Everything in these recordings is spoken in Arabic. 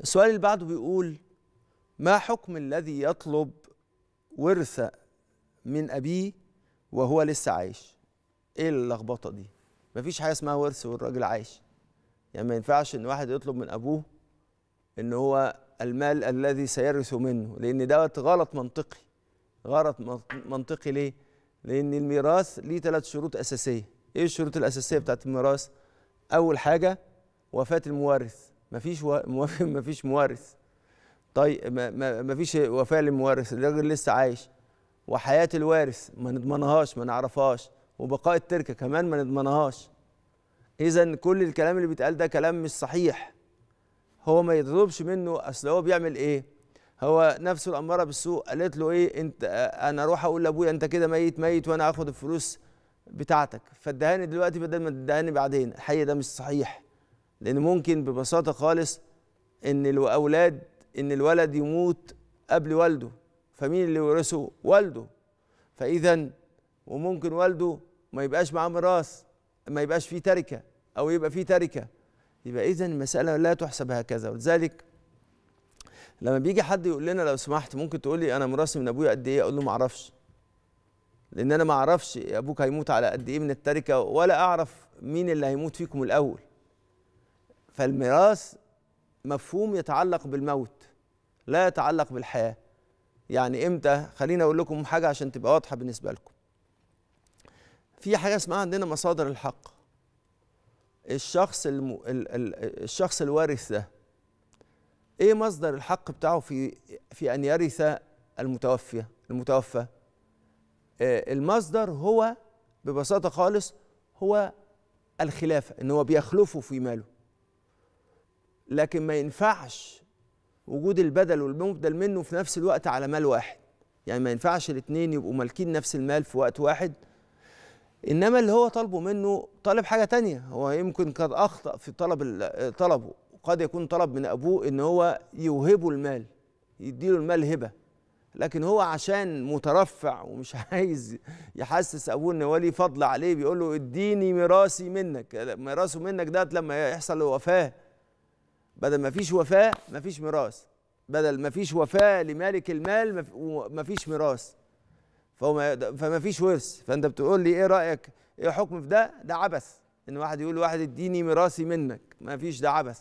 السؤال اللي بعده بيقول ما حكم الذي يطلب ورثة من أبيه وهو لسه عايش إيه اللخبطة دي مفيش حاجة اسمها ورث والراجل عايش يعني ما ينفعش إن واحد يطلب من أبوه إن هو المال الذي سيرث منه لأن دوت غلط منطقي غلط منطقي ليه؟ لأن الميراث ليه ثلاث شروط أساسية إيه الشروط الأساسية بتاعت الميراث؟ أول حاجة وفاة المورث مفيش طيب، ما مفيش مورث طيب مفيش وفاه للمورث الراجل لسه عايش وحياه الوارث ما نضمنهاش ما نعرفهاش وبقاء التركه كمان ما نضمنهاش اذا كل الكلام اللي بيتقال ده كلام مش صحيح هو ما يطلبش منه اصل هو بيعمل ايه هو نفسه الاماره بالسوء قالت له ايه انت انا اروح اقول لابويا انت كده ميت ميت وانا هاخد الفلوس بتاعتك فادهاني دلوقتي بدل ما تدهاني بعدين الحقيقه ده مش صحيح لان ممكن ببساطه خالص ان الاولاد ان الولد يموت قبل والده فمين اللي يورثه والده فاذا وممكن والده ما يبقاش معاه ميراث ما يبقاش فيه تركه او يبقى فيه تركه يبقى اذا المساله لا تحسب هكذا ولذلك لما بيجي حد يقول لنا لو سمحت ممكن تقول لي انا مراسم من ابويا قد ايه اقول له ما اعرفش لان انا ما اعرفش ابوك هيموت على قد ايه من التركه ولا اعرف مين اللي هيموت فيكم الاول فالميراث مفهوم يتعلق بالموت لا يتعلق بالحياه يعني امتى خليني اقول لكم حاجه عشان تبقى واضحه بالنسبه لكم في حاجه اسمها عندنا مصادر الحق الشخص الم... ال... ال... الشخص الوارث ده ايه مصدر الحق بتاعه في في ان يرث المتوفي المتوفى آه المصدر هو ببساطه خالص هو الخلافه ان هو بيخلفه في ماله لكن ما ينفعش وجود البدل والمبدل منه في نفس الوقت على مال واحد يعني ما ينفعش الاثنين يبقوا مالكين نفس المال في وقت واحد انما اللي هو طالبه منه طالب حاجه تانية هو يمكن قد اخطا في طلب طلبه قد يكون طلب من ابوه ان هو يوهبه المال يديله المال هبه لكن هو عشان مترفع ومش عايز يحسس ابوه ان هو فضل عليه بيقول له اديني ميراثي منك ميراثه منك ده لما يحصل له وفاه بدل ما فيش وفاء ما فيش ميراث بدل ما فيش وفاء لمالك المال ما فيش ميراث فهو فما فيش ورث فانت بتقول لي ايه رايك ايه حكم في ده ده عبث ان واحد يقول لواحد اديني ميراثي منك ما فيش ده عبث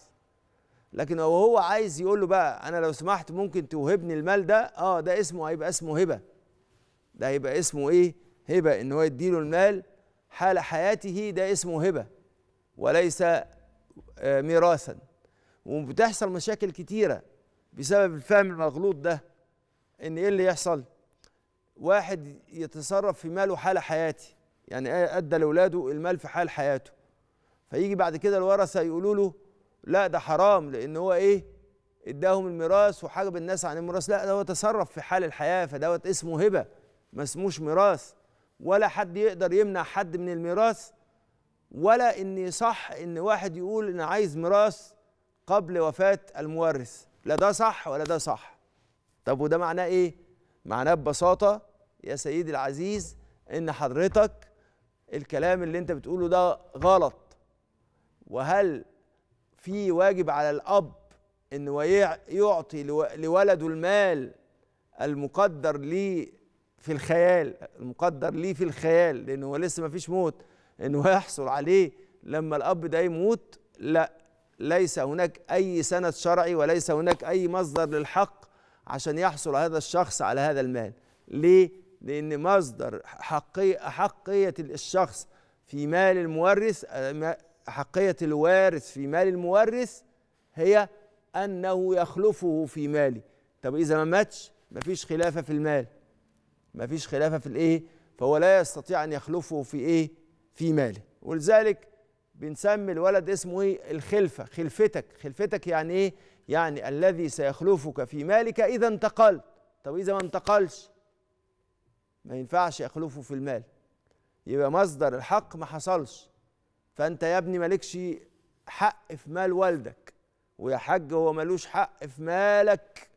لكن لو هو عايز يقول له بقى انا لو سمحت ممكن توهبني المال ده اه ده اسمه هيبقى اسمه هبه ده هيبقى اسمه ايه هبه ان هو يديله المال حال حياته ده اسمه هبه وليس آه، ميراثا وبتحصل مشاكل كتيره بسبب الفهم المغلوط ده ان ايه اللي يحصل واحد يتصرف في ماله حال حياتي يعني ادى لاولاده المال في حال حياته فيجي بعد كده الورثه يقولوا له لا ده حرام لان هو ايه اداهم الميراث وحجب الناس عن الميراث لا ده هو تصرف في حال الحياه فدوت اسمه هبه ما اسموش ميراث ولا حد يقدر يمنع حد من الميراث ولا ان صح ان واحد يقول انا عايز ميراث قبل وفاة المورث لا ده صح ولا ده صح طب وده معناه ايه؟ معناه ببساطة يا سيدي العزيز ان حضرتك الكلام اللي انت بتقوله ده غلط وهل في واجب على الأب انه يعطي لولده المال المقدر ليه في الخيال المقدر ليه في الخيال لأنه هو لسه ما فيش موت انه يحصل عليه لما الاب ده يموت لا ليس هناك أي سند شرعي وليس هناك أي مصدر للحق عشان يحصل هذا الشخص على هذا المال ليه؟ لأن مصدر حقية, حقية الشخص في مال المورث حقية الوارث في مال المورث هي أنه يخلفه في مالي طب إذا ما ماتش مفيش خلافة في المال مفيش خلافة في الإيه؟ فهو لا يستطيع أن يخلفه في إيه؟ في ماله ولذلك بنسمي الولد اسمه ايه الخلفه خلفتك خلفتك يعني ايه يعني الذي سيخلفك في مالك اذا انتقلت طب اذا ما انتقلش ما ينفعش يخلفه في المال يبقى مصدر الحق ما حصلش فانت يا ابني مالكش حق في مال والدك ويا حاج هو ملوش حق في مالك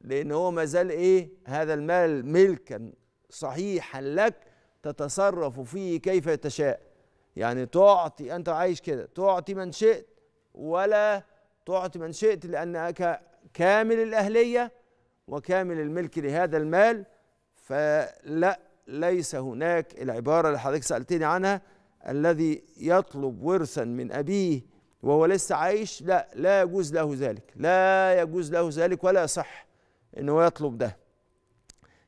لان هو ما زال ايه هذا المال ملكا صحيحا لك تتصرف فيه كيف تشاء يعني تعطي أنت عايش كده تعطي من شئت ولا تعطي من شئت لأنك كامل الأهلية وكامل الملك لهذا المال فلا ليس هناك العبارة اللي حضرتك سألتني عنها الذي يطلب ورثا من أبيه وهو لسه عايش لا لا يجوز له ذلك لا يجوز له ذلك ولا يصح أنه يطلب ده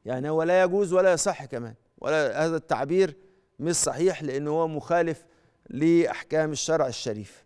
يعني هو لا يجوز ولا يصح كمان ولا هذا التعبير مش صحيح لأنه هو مخالف لأحكام الشرع الشريف